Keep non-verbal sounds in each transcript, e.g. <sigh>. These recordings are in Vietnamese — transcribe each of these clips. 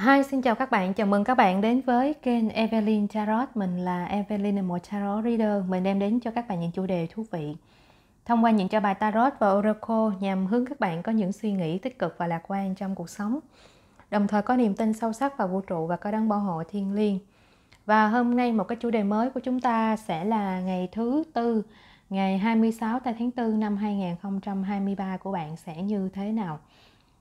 Hi, xin chào các bạn. Chào mừng các bạn đến với kênh Evelyn Tarot. Mình là Evelyn, là một tarot reader. Mình đem đến cho các bạn những chủ đề thú vị. Thông qua những cho bài tarot và oracle nhằm hướng các bạn có những suy nghĩ tích cực và lạc quan trong cuộc sống. Đồng thời có niềm tin sâu sắc vào vũ trụ và có đấng bảo hộ thiên liêng. Và hôm nay một cái chủ đề mới của chúng ta sẽ là ngày thứ tư, ngày 26 tháng 4 năm 2023 của bạn sẽ như thế nào?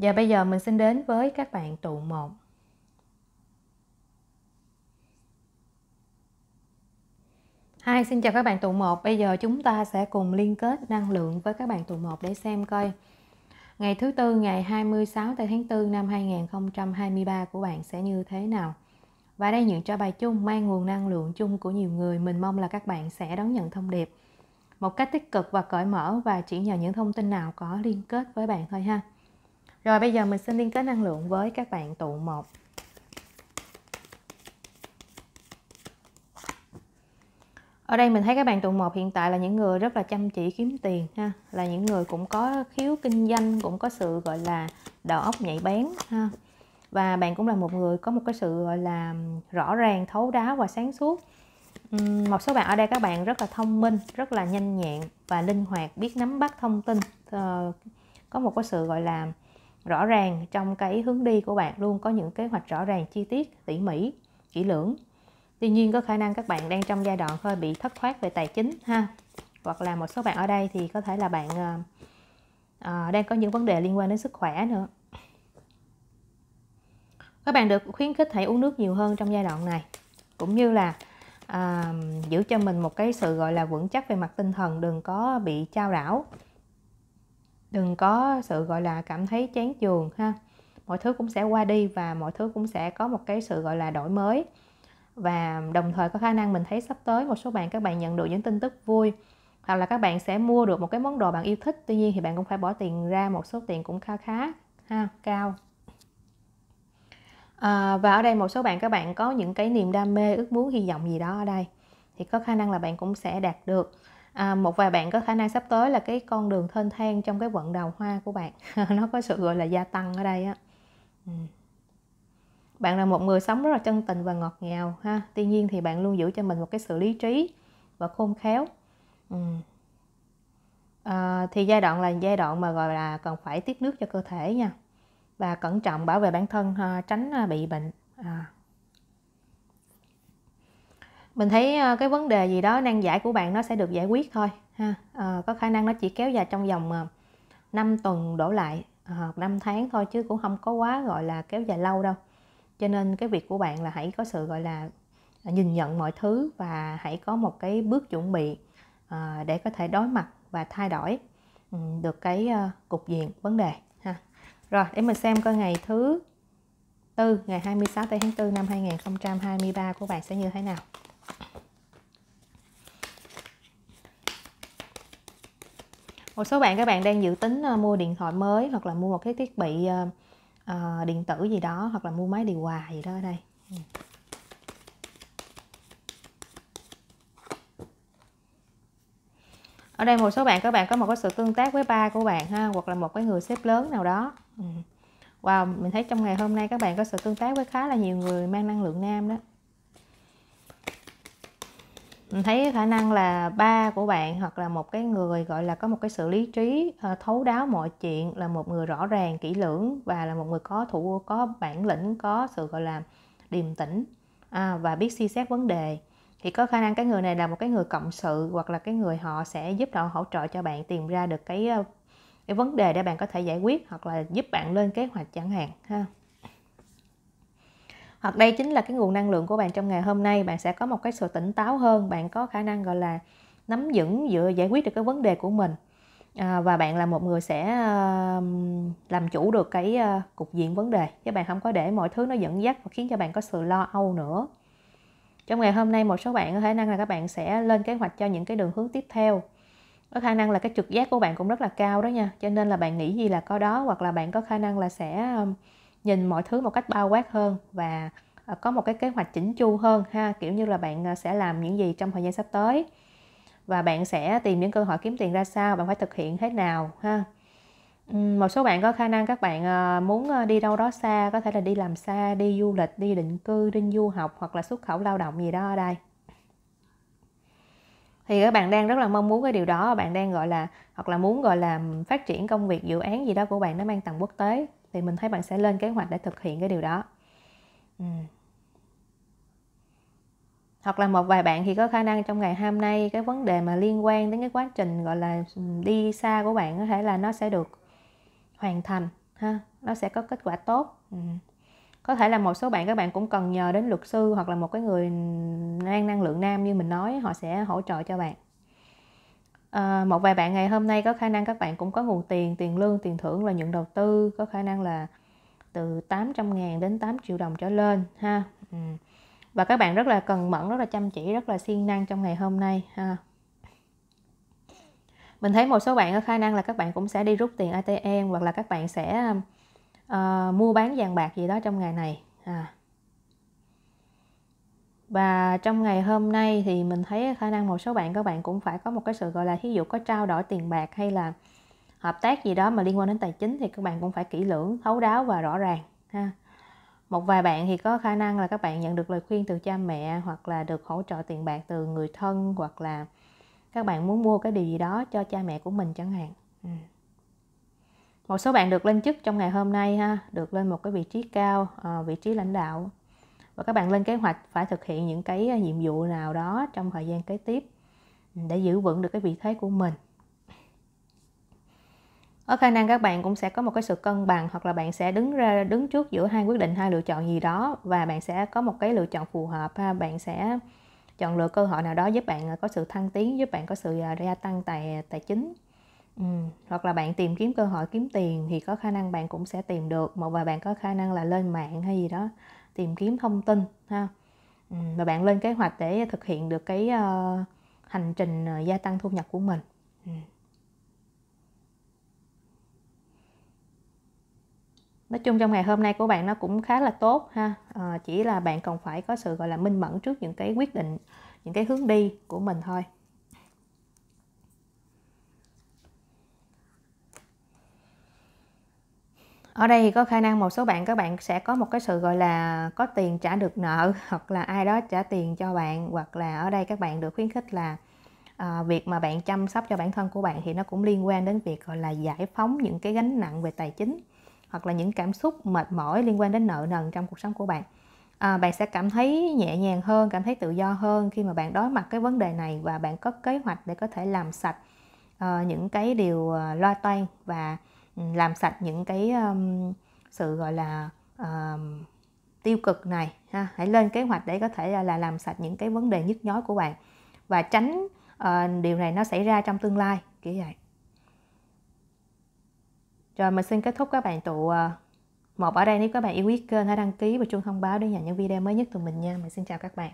Và bây giờ mình xin đến với các bạn tụ 1. hai xin chào các bạn tụ 1. Bây giờ chúng ta sẽ cùng liên kết năng lượng với các bạn tụ 1 để xem coi ngày thứ tư ngày 26 tháng 4 năm 2023 của bạn sẽ như thế nào. Và đây những cho bài chung mang nguồn năng lượng chung của nhiều người. Mình mong là các bạn sẽ đón nhận thông điệp một cách tích cực và cởi mở và chỉ nhờ những thông tin nào có liên kết với bạn thôi ha. Rồi bây giờ mình xin liên kết năng lượng với các bạn tụ 1. Ở đây mình thấy các bạn tụ 1 hiện tại là những người rất là chăm chỉ kiếm tiền ha, là những người cũng có khiếu kinh doanh, cũng có sự gọi là đầu óc nhạy bén ha. Và bạn cũng là một người có một cái sự gọi là rõ ràng, thấu đáo và sáng suốt. Một số bạn ở đây các bạn rất là thông minh, rất là nhanh nhẹn và linh hoạt, biết nắm bắt thông tin, ờ, có một cái sự gọi là rõ ràng trong cái hướng đi của bạn luôn có những kế hoạch rõ ràng chi tiết tỉ mỉ kỹ lưỡng tuy nhiên có khả năng các bạn đang trong giai đoạn hơi bị thất thoát về tài chính ha hoặc là một số bạn ở đây thì có thể là bạn uh, đang có những vấn đề liên quan đến sức khỏe nữa các bạn được khuyến khích hãy uống nước nhiều hơn trong giai đoạn này cũng như là uh, giữ cho mình một cái sự gọi là vững chắc về mặt tinh thần đừng có bị trao đảo đừng có sự gọi là cảm thấy chán chường ha mọi thứ cũng sẽ qua đi và mọi thứ cũng sẽ có một cái sự gọi là đổi mới và đồng thời có khả năng mình thấy sắp tới một số bạn các bạn nhận được những tin tức vui hoặc là các bạn sẽ mua được một cái món đồ bạn yêu thích tuy nhiên thì bạn cũng phải bỏ tiền ra một số tiền cũng khá khá ha cao à, và ở đây một số bạn các bạn có những cái niềm đam mê ước muốn hy vọng gì đó ở đây thì có khả năng là bạn cũng sẽ đạt được à, một vài bạn có khả năng sắp tới là cái con đường thênh thang trong cái quận đào hoa của bạn <laughs> nó có sự gọi là gia tăng ở đây á ừ. bạn là một người sống rất là chân tình và ngọt ngào ha tuy nhiên thì bạn luôn giữ cho mình một cái sự lý trí và khôn khéo ừ. à, thì giai đoạn là giai đoạn mà gọi là cần phải tiếp nước cho cơ thể nha và cẩn trọng bảo vệ bản thân à, tránh à, bị bệnh à, mình thấy ờ, cái vấn đề gì đó nan giải của bạn nó sẽ được giải quyết thôi ha à, có khả năng nó chỉ kéo dài trong vòng 5 ờ, tuần đổ lại hoặc 5 tháng thôi chứ cũng không có quá gọi là kéo dài lâu đâu cho nên cái việc của bạn là hãy có sự gọi là nhìn nhận mọi thứ và hãy có một cái bước chuẩn bị à, để có thể đối mặt và thay đổi ừ, được cái uh, cục diện vấn đề ha. Rồi để mình xem coi ngày thứ tư ngày 26 tháng 4 năm 2023 của bạn sẽ như thế nào. một số bạn các bạn đang dự tính ờ, mua điện thoại mới hoặc là mua một cái thiết bị uh, điện tử gì đó hoặc là mua máy điều hòa gì đó ở đây ừ. ở đây một số bạn các bạn có một cái sự tương tác với ba của bạn ha hoặc là một cái người sếp lớn nào đó ừ. wow mình thấy trong ngày hôm nay các bạn có sự tương tác với khá là nhiều người mang năng lượng nam đó mình thấy khả năng là ba của bạn hoặc là một cái người gọi là có một cái sự lý trí ờ, thấu đáo mọi chuyện là một người rõ ràng kỹ lưỡng và là một người có thủ có bản lĩnh có sự gọi là điềm tĩnh à, và biết suy xét vấn đề thì có khả năng cái người này là một cái người cộng sự hoặc là cái người họ sẽ giúp đỡ hỗ trợ cho bạn tìm ra được cái ờ, cái vấn đề để bạn có thể giải quyết hoặc là giúp bạn lên kế hoạch chẳng hạn ha hoặc đây chính là cái nguồn năng lượng của bạn trong ngày hôm nay bạn sẽ có một cái sự tỉnh táo hơn bạn có khả năng gọi là nắm vững dựa giải quyết được cái vấn đề của mình à, và bạn là một người sẽ uh, làm chủ được cái uh, cục diện vấn đề chứ bạn không có để mọi thứ nó dẫn dắt và khiến cho bạn có sự lo âu nữa trong ngày hôm nay một số bạn có khả năng là các bạn sẽ lên kế hoạch cho những cái đường hướng tiếp theo có khả năng là cái trực giác của bạn cũng rất là cao đó nha cho nên là bạn nghĩ gì là có đó hoặc là bạn có khả năng là sẽ nhìn mọi thứ một cách bao quát hơn và ờ, có một cái kế hoạch chỉnh chu hơn ha kiểu như là bạn ờ, sẽ làm những gì trong thời gian sắp tới và bạn sẽ tìm những cơ hội kiếm tiền ra sao bạn phải thực hiện thế nào ha một số bạn có khả năng các bạn ờ, muốn đi đâu đó xa có thể là đi làm xa đi du lịch đi định cư đi du học hoặc là xuất khẩu lao động gì đó ở đây thì các bạn đang rất là mong muốn cái điều đó bạn đang gọi là hoặc là muốn gọi là phát triển công việc dự án gì đó của bạn nó mang tầm quốc tế thì mình thấy bạn sẽ lên kế hoạch để thực hiện cái điều đó ừ. hoặc là một vài bạn thì có khả năng trong ngày hôm nay cái vấn đề mà liên quan đến cái quá trình gọi là đi xa của bạn có thể là nó sẽ được hoàn thành ha nó sẽ có kết quả tốt ừ. có thể là một số bạn các bạn cũng cần nhờ đến luật sư hoặc là một cái người năng năng lượng nam như mình nói họ sẽ hỗ trợ cho bạn À, một vài bạn ngày hôm nay có khả năng các bạn cũng có nguồn tiền, tiền lương, tiền thưởng, là nhuận đầu tư có khả năng là từ 800 ngàn đến 8 triệu đồng trở lên ha. Ừ. Và các bạn rất là cần mẫn, rất là chăm chỉ, rất là siêng năng trong ngày hôm nay ha. Mình thấy một số bạn có khả năng là các bạn cũng sẽ đi rút tiền ATM hoặc là các bạn sẽ uh, mua bán vàng bạc gì đó trong ngày này. À và trong ngày hôm nay thì mình thấy khả năng một số bạn các bạn cũng phải có một cái sự gọi là thí dụ có trao đổi tiền bạc hay là hợp tác gì đó mà liên quan đến tài chính thì các bạn cũng phải kỹ lưỡng thấu đáo và rõ ràng ha một vài bạn thì có khả năng là các bạn nhận được lời khuyên từ cha mẹ hoặc là được hỗ trợ tiền bạc từ người thân hoặc là các bạn muốn mua cái điều gì đó cho cha mẹ của mình chẳng hạn ừ. một số bạn được lên chức trong ngày hôm nay ha được lên một cái vị trí cao ờ, vị trí lãnh đạo và các bạn lên kế hoạch phải thực hiện những cái à, nhiệm vụ nào đó trong thời gian kế tiếp ừ, để giữ vững được cái vị thế của mình có khả năng các bạn cũng sẽ có một cái sự cân bằng hoặc là bạn sẽ đứng ra đứng trước giữa hai quyết định hai lựa chọn gì đó và bạn sẽ có một cái lựa chọn phù hợp ha bạn sẽ chọn lựa cơ hội nào đó giúp bạn à, có sự thăng tiến giúp bạn có sự à, gia tăng tài tài chính ừ. hoặc là bạn tìm kiếm cơ hội kiếm tiền thì có khả năng bạn cũng sẽ tìm được một vài bạn có khả năng là lên mạng hay gì đó tìm kiếm thông tin ha và bạn lên kế hoạch để thực hiện được cái uh, hành trình ờ, gia tăng thu nhập của mình nói chung trong ngày hôm nay của bạn nó cũng khá là tốt ha à, chỉ là bạn còn phải có sự gọi là minh mẫn trước những cái quyết định những cái hướng đi của mình thôi ở đây thì có khả năng một số bạn các bạn sẽ có một cái sự gọi là có tiền trả được nợ <laughs> hoặc là ai đó trả tiền cho bạn hoặc là ở đây các bạn được khuyến khích là à, việc mà bạn chăm sóc cho bản thân của bạn thì nó cũng liên quan đến việc gọi là giải phóng những cái gánh nặng về tài chính hoặc là những cảm xúc mệt mỏi liên quan đến nợ nần trong cuộc sống của bạn à, bạn sẽ cảm thấy nhẹ nhàng hơn cảm thấy tự do hơn khi mà bạn đối mặt cái vấn đề này và bạn có kế hoạch để có thể làm sạch uh, những cái điều uh, loa toan và làm sạch những cái um, sự gọi là um, tiêu cực này ha hãy lên kế hoạch để có thể à, là làm sạch những cái vấn đề nhức nhói của bạn và tránh uh, điều này nó xảy ra trong tương lai kiểu vậy rồi mình xin kết thúc các bạn tụ ờ, một ở đây nếu các bạn yêu quý kênh hãy đăng ký và chuông thông báo để nhận những video mới nhất từ mình nha mình xin chào các bạn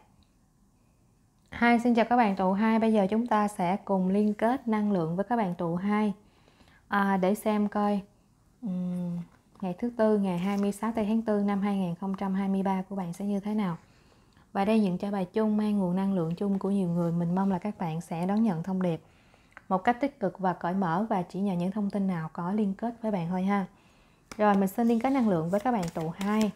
hai xin chào các bạn tụ hai bây giờ chúng ta sẽ cùng liên kết năng lượng với các bạn tụ hai à, để xem coi um, ngày thứ tư ngày 26 tây tháng 4 năm 2023 của bạn sẽ như thế nào và đây những trả bài chung mang nguồn năng lượng chung của nhiều người mình mong là các bạn sẽ đón nhận thông điệp một cách tích cực và cởi mở và chỉ nhờ những thông tin nào có liên kết với bạn thôi ha rồi mình xin liên kết năng lượng với các bạn tụ 2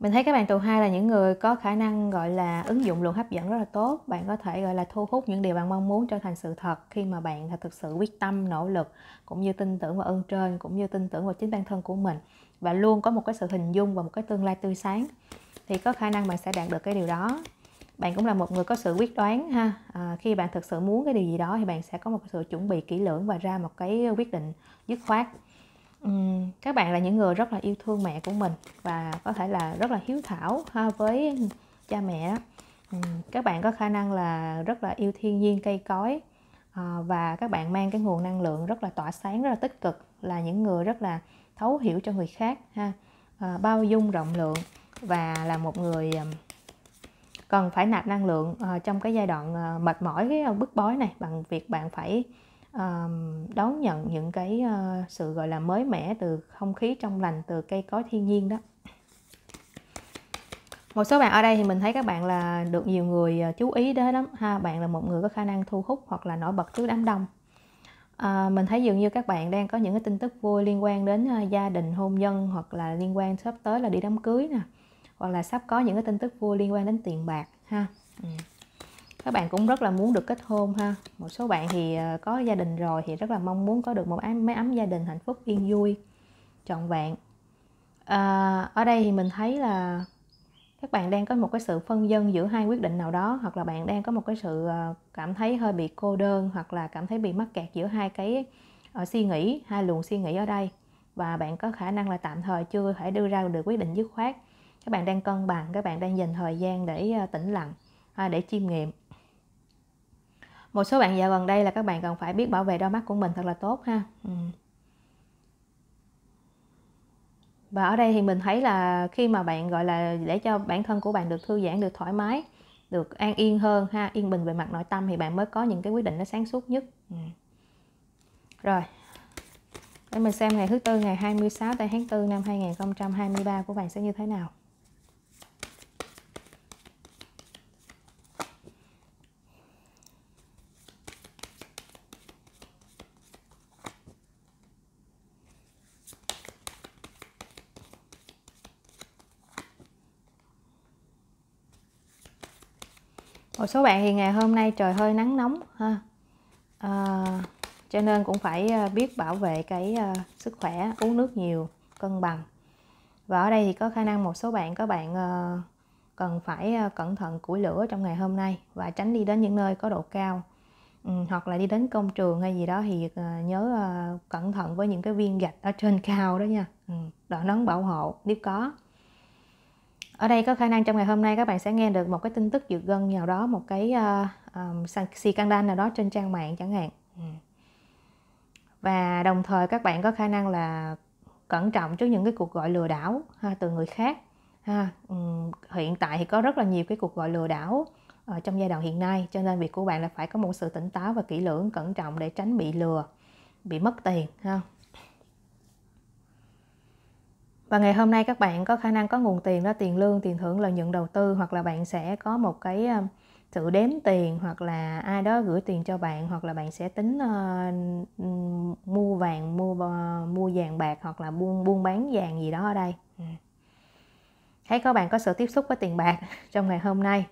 mình thấy các bạn tụ hai là những người có khả năng gọi là ứng dụng lượng hấp dẫn rất là tốt bạn có thể gọi là thu hút những điều bạn mong muốn trở thành sự thật khi mà bạn thật thực sự quyết tâm nỗ lực cũng như tin tưởng vào ơn trên cũng như tin tưởng vào chính bản thân của mình và luôn có một cái sự hình dung và một cái tương lai tươi sáng thì có khả năng bạn sẽ đạt được cái điều đó bạn cũng là một người có sự quyết đoán ha à, khi bạn thực sự muốn cái điều gì đó thì bạn sẽ có một sự chuẩn bị kỹ lưỡng và ra một cái quyết định dứt khoát các bạn là những người rất là yêu thương mẹ của mình và có thể là rất là hiếu thảo ha với cha mẹ um, các bạn có khả năng là rất là yêu thiên nhiên cây cối ờ, và các bạn mang cái nguồn năng lượng rất là tỏa sáng rất là tích cực là những người rất là thấu hiểu cho người khác ha ờ, bao dung rộng lượng và là một người cần phải nạp năng lượng ờ, trong cái giai đoạn mệt mỏi cái bức bối này bằng việc bạn phải đón nhận những cái ờ, sự gọi là mới mẻ từ không khí trong lành từ cây cối thiên nhiên đó một số bạn ở đây thì mình thấy các bạn là được nhiều người ờ, chú ý đến lắm ha bạn là một người có khả năng thu hút hoặc là nổi bật trước đám đông à, mình thấy dường như các bạn đang có những cái tin tức vui liên quan đến gia đình hôn nhân hoặc là liên quan sắp tới là đi đám cưới nè hoặc là sắp có những cái tin tức vui liên quan đến tiền bạc ha ừ các bạn cũng rất là muốn được kết hôn ha một số bạn thì ờ, có gia đình rồi thì rất là mong muốn có được một mái ấm gia đình hạnh phúc yên vui trọn vẹn à, ở đây thì mình thấy là các bạn đang có một cái sự phân dân giữa hai quyết định nào đó hoặc là bạn đang có một cái sự ờ, cảm thấy hơi bị cô đơn hoặc là cảm thấy bị mắc kẹt giữa hai cái uh, suy nghĩ hai luồng suy nghĩ ở đây và bạn có khả năng là tạm thời chưa thể đưa ra được quyết định dứt khoát các bạn đang cân bằng các bạn đang dành thời gian để tĩnh lặng à, để chiêm nghiệm một số bạn dạo gần đây là các bạn cần phải biết bảo vệ đôi mắt của mình thật là tốt ha ừ. và ở đây thì mình thấy là khi mà bạn gọi là để cho bản thân của bạn được thư giãn được thoải mái được an yên hơn ha yên bình về mặt nội tâm thì bạn mới có những cái quyết định nó sáng suốt nhất ừ. rồi để mình xem ngày thứ tư ngày 26 tây tháng 4 năm 2023 của bạn sẽ như thế nào một số bạn thì ngày hôm nay trời hơi nắng nóng ha à, cho nên cũng phải ờ, biết bảo vệ cái ờ, sức khỏe uống nước nhiều cân bằng và ở đây thì có khả năng một số bạn các bạn cần phải cẩn thận củi lửa trong ngày hôm nay và tránh đi đến những nơi có độ cao ừ, hoặc là đi đến công trường hay gì đó thì nhớ cẩn thận với những cái viên gạch ở trên <laughs> cao đó nha ừ, đội nón bảo hộ nếu có ở đây có khả năng trong ngày hôm nay các bạn sẽ nghe được một cái tin tức giật gân nào đó một cái uh, um, scandal nào đó trên trang mạng chẳng hạn ừ. và đồng thời các bạn có khả năng là cẩn trọng trước những cái cuộc gọi lừa đảo ha, từ người khác ha. Um, hiện tại thì có rất là nhiều cái cuộc gọi lừa đảo ở ờ, trong giai đoạn hiện nay cho nên việc của bạn là phải có một sự tỉnh táo và kỹ lưỡng cẩn trọng để tránh bị lừa bị mất tiền ha và ngày hôm nay các bạn có khả năng có nguồn tiền đó tiền lương tiền thưởng lợi nhuận đầu tư hoặc là bạn sẽ có một cái ờ, sự đếm tiền hoặc là ai đó gửi tiền cho bạn hoặc là bạn sẽ tính uh, mua vàng mua uh, mua vàng bạc hoặc là buôn buôn bán vàng gì đó ở đây ừ. thấy các bạn có sự tiếp xúc với tiền bạc <laughs> trong ngày hôm nay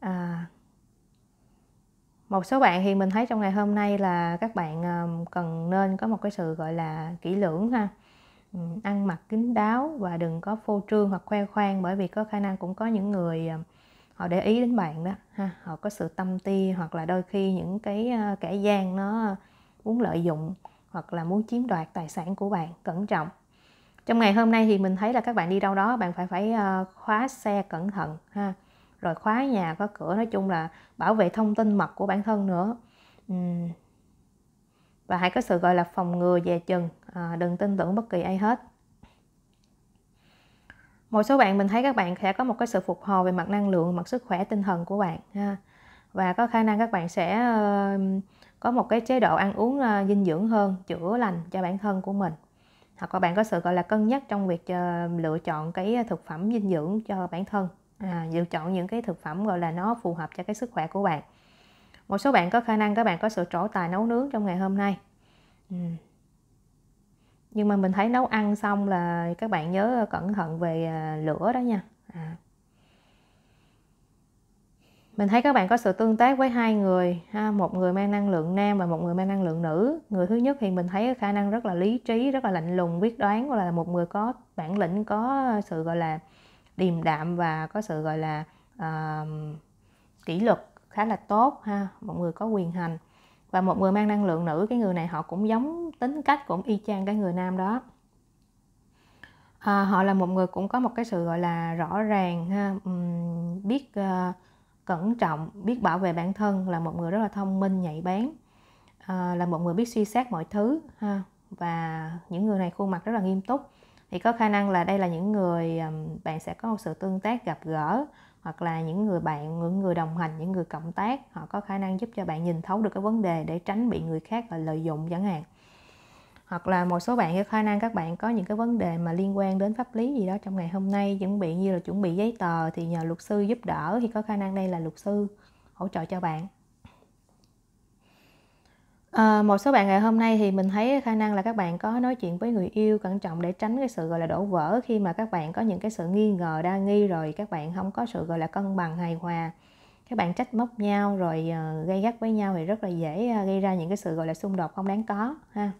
à, một số bạn thì mình thấy trong ngày hôm nay là các bạn cần nên có một cái sự gọi là kỹ lưỡng ha Ừ, ăn mặc kín đáo và đừng có phô trương hoặc khoe khoang bởi vì có khả năng cũng có những người ờ, họ để ý đến bạn đó ha họ có sự tâm ti hoặc là đôi khi những cái ờ, kẻ gian nó muốn lợi dụng hoặc là muốn chiếm đoạt tài sản của bạn cẩn trọng trong ngày hôm nay thì mình thấy là các bạn đi đâu đó bạn phải phải ờ, khóa xe cẩn thận ha rồi khóa nhà có cửa nói chung là bảo vệ thông tin mật của bản thân nữa và hãy có sự gọi là phòng ngừa dè chừng à, đừng tin tưởng bất kỳ ai hết một số bạn mình thấy các bạn sẽ có một cái sự phục hồi về mặt năng lượng mặt sức khỏe tinh thần của bạn ha và có khả năng các bạn sẽ có một cái chế độ ăn uống à, dinh dưỡng hơn chữa lành cho bản thân của mình hoặc là bạn có sự gọi là cân nhắc trong việc ờ, lựa chọn cái thực phẩm dinh dưỡng cho bản thân à, lựa chọn những cái thực phẩm gọi là nó phù hợp cho cái sức khỏe của bạn một số bạn có khả năng các bạn có sự trổ tài nấu nướng trong ngày hôm nay ừ. nhưng mà mình thấy nấu ăn xong là các bạn nhớ cẩn thận về à, lửa đó nha à. mình thấy các bạn có sự tương tác với hai người ha một người mang năng lượng nam và một người mang năng lượng nữ người thứ nhất thì mình thấy khả năng rất là lý trí rất là lạnh lùng quyết đoán là một người có bản lĩnh có sự gọi là điềm đạm và có sự gọi là uh, kỷ luật khá là tốt ha một người có quyền hành và một người mang năng lượng nữ cái người này họ cũng giống tính cách cũng y chang cái người nam đó à, họ là một người cũng có một cái sự gọi là rõ ràng ha biết uh, cẩn trọng biết bảo vệ bản thân là một người rất là thông minh nhạy bén à, là một người biết suy xét mọi thứ ha và những người này khuôn mặt rất là nghiêm túc thì có khả năng là đây là những người bạn sẽ có một sự tương tác gặp gỡ hoặc là những người bạn những người đồng hành những người cộng tác họ có khả năng giúp cho bạn nhìn thấu được cái vấn đề để tránh bị người khác và lợi dụng chẳng hạn hoặc là một số bạn có khả năng các bạn có những cái vấn đề mà liên quan đến pháp lý gì đó trong ngày hôm nay chuẩn bị như là chuẩn bị giấy tờ thì nhờ luật sư giúp đỡ thì có khả năng đây là luật sư hỗ trợ cho bạn À, một số bạn ngày hôm nay thì mình thấy khả năng là các bạn có nói chuyện với người yêu cẩn trọng để tránh cái sự gọi là đổ vỡ khi mà các bạn có những cái sự nghi ngờ đa nghi rồi các bạn không có sự gọi là cân bằng hài hòa các bạn trách móc nhau rồi ờ, gây gắt với nhau thì rất là dễ ờ, gây ra những cái sự gọi là xung đột không đáng có ha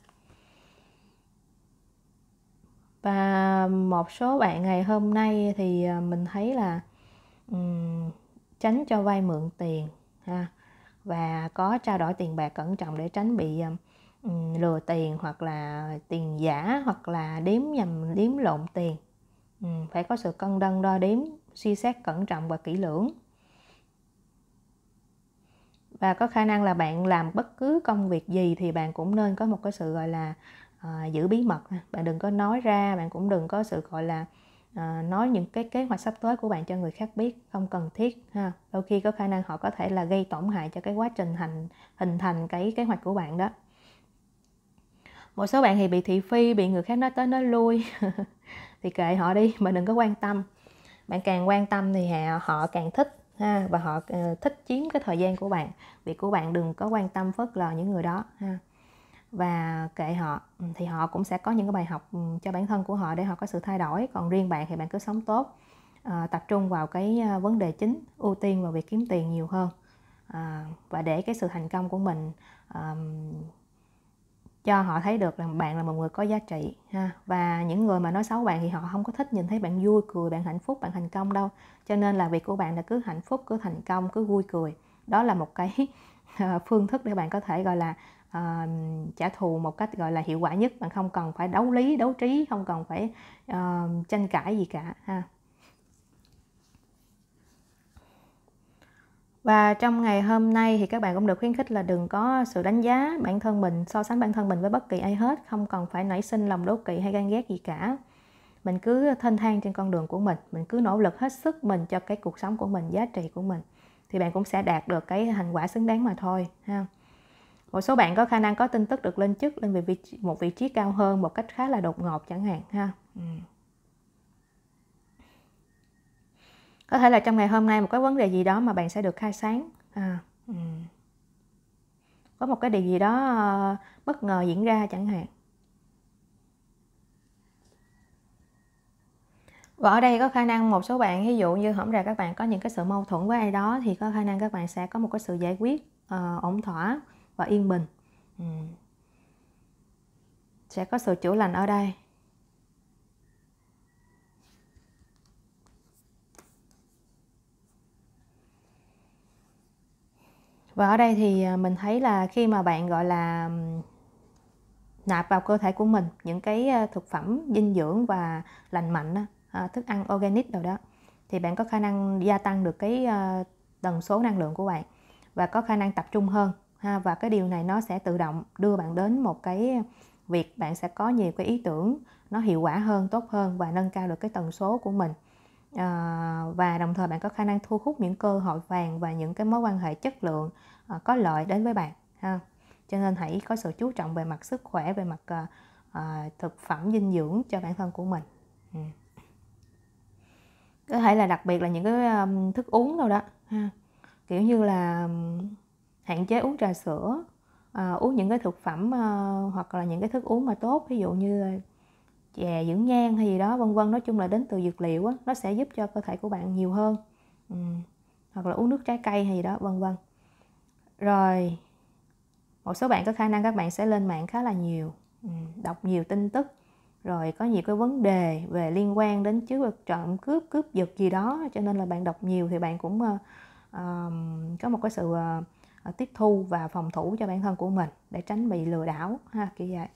và một số bạn ngày hôm nay thì mình thấy là um, tránh cho vay mượn tiền ha và có trao đổi tiền bạc cẩn trọng để tránh bị um, lừa tiền hoặc là tiền giả hoặc là đếm nhầm đếm lộn tiền phải có sự cân đân đo đếm suy xét cẩn trọng và kỹ lưỡng và có khả năng là bạn làm bất cứ công việc gì thì bạn cũng nên có một cái sự gọi là uh, giữ bí mật bạn đừng có nói ra bạn cũng đừng có sự gọi là à, nói những cái kế hoạch sắp tới của bạn cho người khác biết không cần thiết ha đôi khi có khả năng họ có thể là gây tổn hại cho cái quá trình hành hình thành cái kế hoạch của bạn đó một số bạn thì bị thị phi bị người khác nói tới nói lui <laughs> thì kệ họ đi mà đừng có quan tâm bạn càng quan tâm thì họ càng thích ha và họ ờ, thích chiếm cái thời gian của bạn việc của bạn đừng có quan tâm phớt lờ những người đó ha và kệ họ thì họ cũng sẽ có những cái bài học ừ, cho bản thân của họ để họ có sự thay đổi còn riêng bạn thì bạn cứ sống tốt à, tập trung vào cái ờ, vấn đề chính ưu tiên vào việc kiếm tiền nhiều hơn à, và để cái sự thành công của mình à, cho họ thấy được là bạn là một người có giá trị ha và những người mà nói xấu bạn thì họ không có thích nhìn thấy bạn vui cười bạn hạnh phúc bạn thành công đâu cho nên là việc của bạn là cứ hạnh phúc cứ thành công cứ vui cười đó là một cái <laughs> phương thức để bạn có thể gọi là uh, trả thù một cách gọi là hiệu quả nhất bạn không cần phải đấu lý đấu trí không cần phải uh, tranh cãi gì cả ha Và trong ngày hôm nay thì các bạn cũng được khuyến khích là đừng có sự đánh giá bản thân mình, so sánh bản thân mình với bất kỳ ai hết, không cần phải nảy sinh lòng đố kỵ hay ganh ghét gì cả. Mình cứ thênh thang trên con đường của mình, mình cứ nỗ lực hết sức mình cho cái cuộc sống của mình, giá trị của mình thì bạn cũng sẽ đạt được cái thành quả xứng đáng mà thôi ha một số bạn có khả năng có tin tức được lên chức lên về vị một vị trí cao hơn một cách khá là đột ngột chẳng hạn ha ừ. có thể là trong ngày hôm nay một cái vấn đề gì đó mà bạn sẽ được khai sáng à, ừ. có một cái điều gì đó ờ, bất ngờ diễn ra chẳng hạn và ở đây có khả năng một số bạn ví dụ như hổng ra các bạn có những cái sự mâu thuẫn với ai đó thì có khả năng các bạn sẽ có một cái sự giải quyết uh, ổn thỏa và yên bình ừ. sẽ có sự chữa lành ở đây và ở đây thì à, mình thấy là khi mà bạn gọi là nạp vào cơ thể của mình những cái à, thực phẩm dinh dưỡng và lành mạnh à, thức ăn organic đâu đó thì bạn có khả năng gia tăng được cái tần số năng lượng của bạn và có khả năng tập trung hơn ha và cái điều này nó sẽ tự động đưa bạn đến một cái việc bạn sẽ có nhiều cái ý tưởng nó hiệu quả hơn tốt hơn và nâng cao được cái tần số của mình à, và đồng thời bạn có khả năng thu hút những cơ hội vàng và những cái mối quan hệ chất lượng à, có lợi đến với bạn ha cho nên hãy có sự chú trọng về mặt sức khỏe về mặt à, à, thực phẩm dinh dưỡng cho bản thân của mình ừ. có thể là đặc biệt là những cái um, thức uống đâu đó ha kiểu như là hạn chế uống trà sữa à, uống những cái thực phẩm à, hoặc là những cái thức uống mà tốt ví dụ như chè dưỡng nhan hay gì đó vân vân nói chung là đến từ dược liệu á, nó sẽ giúp cho cơ thể của bạn nhiều hơn ừ. hoặc là uống nước trái cây hay gì đó vân vân rồi một số bạn có khả năng các bạn sẽ lên mạng khá là nhiều ừ. đọc nhiều tin tức rồi có nhiều cái vấn đề về liên quan đến chứ trộm cướp cướp giật gì đó cho nên là bạn đọc nhiều thì bạn cũng uh, có một cái sự uh, Ờ, tiếp thu và phòng thủ cho bản thân của mình để tránh bị lừa đảo ha kiểu vậy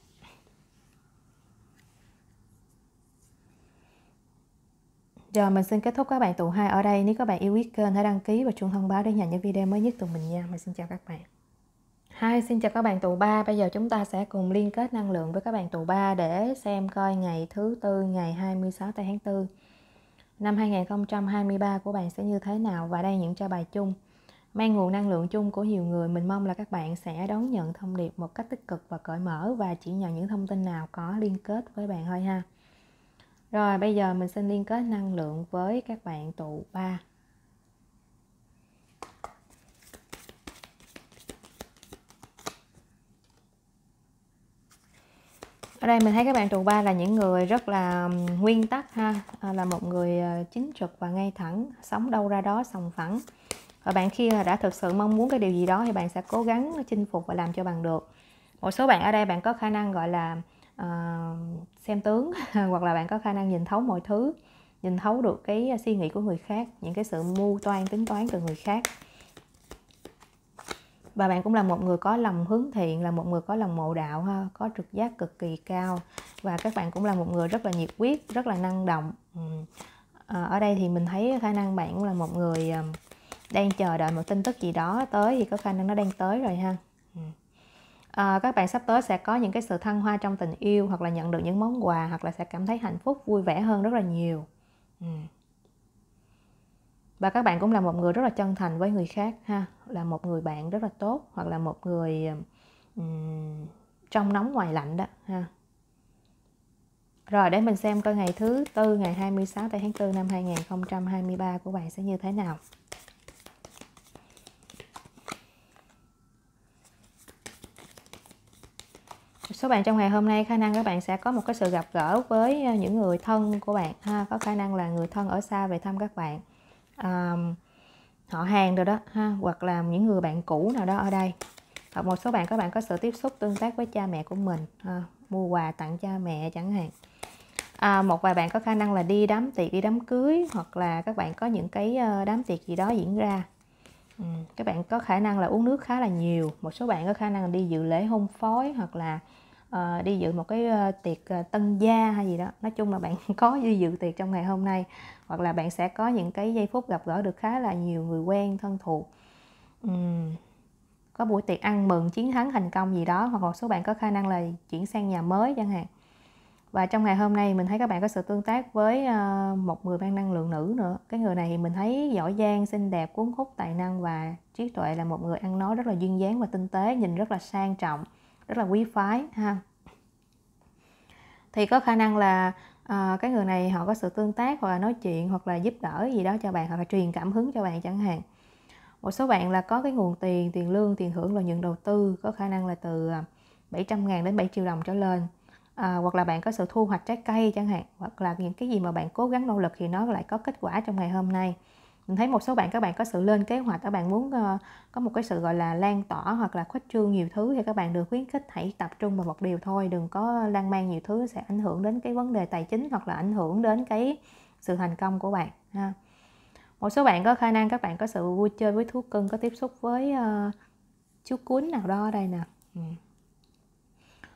Rồi mình xin kết thúc các bạn tụ hai ở đây. Nếu các bạn yêu quý kênh hãy đăng ký và chuông thông báo để nhận những video mới nhất từ mình nha. Mình xin chào các bạn. hai xin chào các bạn tụ ba. Bây giờ chúng ta sẽ cùng liên kết năng lượng với các bạn tụ ba để xem coi ngày thứ tư ngày 26 tháng 4 năm 2023 của bạn sẽ như thế nào và đây những cho bài chung mang nguồn năng lượng chung của nhiều người mình mong là các bạn sẽ đón nhận thông điệp một cách tích cực và cởi mở và chỉ nhận những thông tin nào có liên kết với bạn thôi ha rồi bây giờ mình xin liên kết năng lượng với các bạn tụ 3 ở đây mình thấy các bạn tụ ba là những người rất là nguyên tắc ha à, là một người ờ, chính trực và ngay thẳng sống đâu ra đó sòng phẳng và bạn khi đã thực sự mong muốn cái điều gì đó thì bạn sẽ cố gắng chinh phục và làm cho bằng được một số bạn ở đây bạn có khả năng gọi là uh, xem tướng <laughs> hoặc là bạn có khả năng nhìn thấu mọi thứ nhìn thấu được cái suy nghĩ của người khác những cái sự mưu toan tính toán từ người khác và bạn cũng là một người có lòng hướng thiện là một người có lòng mộ đạo ha có trực giác cực kỳ cao và các bạn cũng là một người rất là nhiệt huyết rất là năng động ờ, ở đây thì mình thấy khả năng bạn cũng là một người ờ, đang chờ đợi một tin tức gì đó tới thì có khả năng nó đang tới rồi ha ừ. à, các bạn sắp tới sẽ có những cái sự thăng hoa trong tình yêu hoặc là nhận được những món quà hoặc là sẽ cảm thấy hạnh phúc vui vẻ hơn rất là nhiều ừ. và các bạn cũng là một người rất là chân thành với người khác ha là một người bạn rất là tốt hoặc là một người um, trong nóng ngoài lạnh đó ha rồi để mình xem coi ngày thứ tư ngày 26 tây tháng 4 năm 2023 của bạn sẽ như thế nào số bạn trong ngày hôm nay khả năng các bạn sẽ có một cái sự gặp gỡ với à, những người thân của bạn ha có khả năng là người thân ở xa về thăm các bạn à, họ hàng rồi đó ha hoặc là những người bạn cũ nào đó ở đây hoặc một số bạn các bạn có sự tiếp xúc tương tác với cha mẹ của mình ha. mua quà tặng cha mẹ chẳng hạn à, một vài bạn có khả năng là đi đám tiệc đi đám cưới hoặc là các bạn có những cái ờ, đám tiệc gì đó diễn ra các bạn có khả năng là uống nước khá là nhiều một số bạn có khả năng đi dự lễ hôn phối hoặc là uh, đi dự một cái uh, tiệc uh, tân gia hay gì đó nói chung là bạn <laughs> có đi dự tiệc trong ngày hôm nay hoặc là bạn sẽ có những cái giây phút gặp gỡ được khá là nhiều người quen thân thuộc uhm, có buổi tiệc ăn mừng chiến thắng thành công gì đó hoặc một số bạn có khả năng là chuyển sang nhà mới chẳng hạn và trong ngày hôm nay mình thấy các bạn có sự tương tác với một người mang năng lượng nữ nữa cái người này thì mình thấy giỏi giang xinh đẹp cuốn hút tài năng và trí tuệ là một người ăn nói rất là duyên dáng và tinh tế nhìn rất là sang trọng rất là quý phái ha thì có khả năng là à, cái người này họ có sự tương tác hoặc là nói chuyện hoặc là giúp đỡ gì đó cho bạn hoặc là truyền cảm hứng cho bạn chẳng hạn một số bạn là có cái nguồn tiền tiền lương tiền hưởng lợi nhuận đầu tư có khả năng là từ 700 ờ, ngàn đến 7 triệu đồng trở lên à, hoặc là bạn có sự thu hoạch trái cây chẳng hạn hoặc là những cái gì mà bạn cố gắng nỗ lực thì nó lại có kết quả trong ngày hôm nay mình thấy một số bạn các bạn có sự lên kế hoạch các bạn muốn uh, có một cái sự gọi là lan tỏa hoặc là khuếch trương nhiều thứ thì các bạn được khuyến khích hãy tập trung vào một điều thôi đừng có lan man nhiều thứ sẽ ảnh hưởng đến cái vấn đề tài chính hoặc là ảnh hưởng đến cái sự thành công của bạn ha một số bạn có khả năng các bạn có sự vui chơi với thú cưng có tiếp xúc với uh, chú cuốn nào đó đây nè ừ.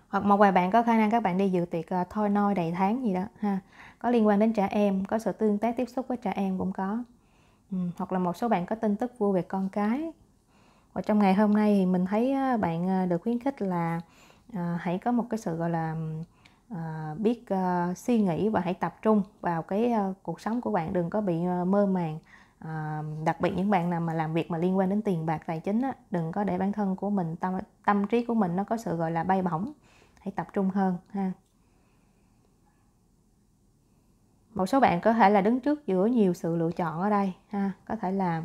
hoặc một vài bạn có khả năng các bạn đi dự tiệc uh, thôi noi đầy tháng gì đó ha có liên quan đến trẻ em có sự tương tác tiếp xúc với trẻ em cũng có Ừ, hoặc là một số bạn có tin tức vui về con cái và trong ngày hôm nay thì mình thấy bạn à, được khuyến khích là à, hãy có một cái sự gọi là à, biết à, suy nghĩ và hãy tập trung vào cái à, cuộc sống của bạn đừng có bị à, mơ màng à, đặc biệt những bạn nào mà làm việc mà liên quan đến tiền bạc tài chính á, đừng có để bản thân của mình tâm tâm trí của mình nó có sự gọi là bay bổng hãy tập trung hơn ha một số bạn có thể là đứng trước giữa nhiều sự lựa chọn ở đây ha có thể là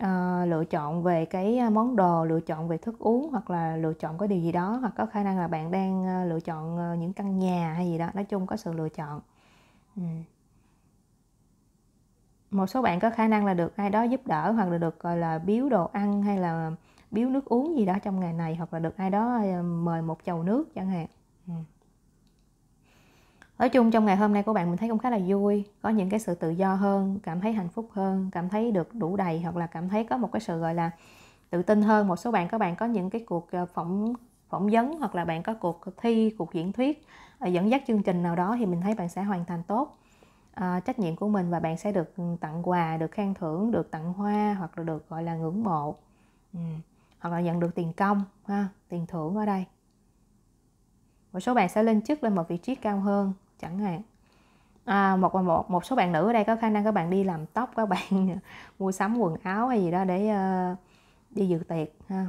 uh, lựa chọn về cái ờ, món đồ lựa chọn về thức uống hoặc là lựa chọn có điều gì đó hoặc có khả năng là bạn đang ờ, lựa chọn những căn nhà hay gì đó nói chung có sự lựa chọn ừ. một số bạn có khả năng là được ai đó giúp đỡ hoặc là được gọi là biếu đồ ăn hay là biếu nước uống gì đó trong ngày này hoặc là được ai đó mời một chầu nước chẳng hạn ừ nói chung trong ngày hôm nay của bạn mình thấy cũng khá là vui có những cái sự tự do hơn cảm thấy hạnh phúc hơn cảm thấy được đủ đầy hoặc là cảm thấy có một cái sự gọi là tự tin hơn một số bạn các bạn có những cái cuộc ờ, phỏng phỏng vấn hoặc là bạn có cuộc thi cuộc diễn thuyết ờ, dẫn dắt chương trình nào đó thì mình thấy bạn sẽ hoàn thành tốt à, trách nhiệm của mình và bạn sẽ được ừ, tặng quà được khen thưởng được tặng hoa hoặc là được gọi là ngưỡng mộ ừ. hoặc là nhận được tiền công ha tiền thưởng ở đây một số bạn sẽ lên chức lên một vị trí cao hơn chẳng hạn à, một, một một số bạn nữ ở đây có khả năng các bạn đi làm tóc các bạn <laughs> mua sắm quần áo hay gì đó để uh, đi dự tiệc ha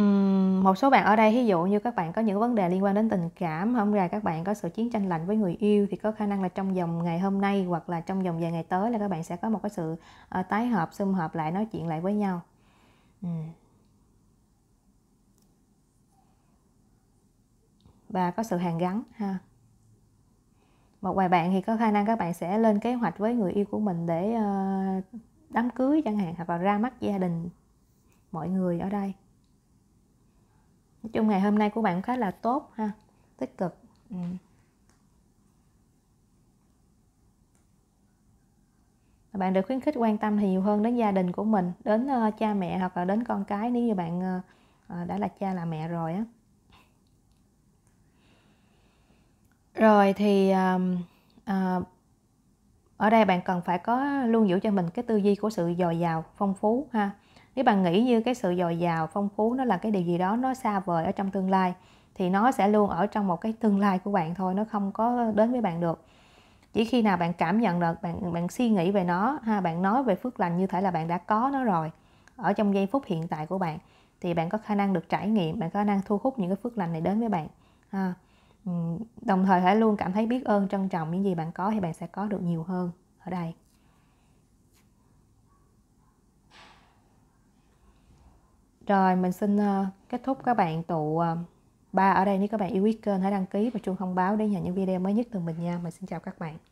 Uhm, một số bạn ở đây ví dụ như các bạn có những vấn đề liên quan đến tình cảm hôm ra các bạn có sự chiến tranh lạnh với người yêu thì có khả năng là trong vòng ngày hôm nay hoặc là trong vòng vài ngày tới là các bạn sẽ có một cái sự uh, tái hợp xung hợp lại nói chuyện lại với nhau uhm. và có sự hàn gắn ha một vài bạn thì có khả năng các bạn sẽ lên kế hoạch với người yêu của mình để ờ, đám cưới chẳng hạn hoặc là ra mắt gia đình mọi người ở đây nói chung ngày hôm nay của bạn khá là tốt ha tích cực ừ. bạn được khuyến khích quan tâm thì nhiều hơn đến gia đình của mình đến ờ, cha mẹ hoặc là đến con cái nếu như bạn ờ, đã là cha là mẹ rồi á Rồi thì à, à, ở đây bạn cần phải có luôn giữ cho mình cái tư duy của sự dồi dào phong phú ha nếu bạn nghĩ như cái sự dồi dào phong phú nó là cái điều gì đó nó xa vời ở trong tương lai thì nó sẽ luôn ở trong một cái tương lai của bạn thôi nó không có đến với bạn được chỉ khi nào bạn cảm nhận được bạn bạn suy nghĩ về nó ha bạn nói về phước lành như thể là bạn đã có nó rồi ở trong giây phút hiện tại của bạn thì bạn có khả năng được trải nghiệm bạn có khả năng thu hút những cái phước lành này đến với bạn ha đồng thời hãy luôn cảm thấy biết ơn trân trọng những gì bạn có thì bạn sẽ có được nhiều hơn ở đây rồi mình xin ờ, kết thúc các bạn tụ ờ, ba ở đây nếu các bạn yêu quý kênh hãy đăng ký và chuông thông báo để nhận những video mới nhất từ mình nha mình xin chào các bạn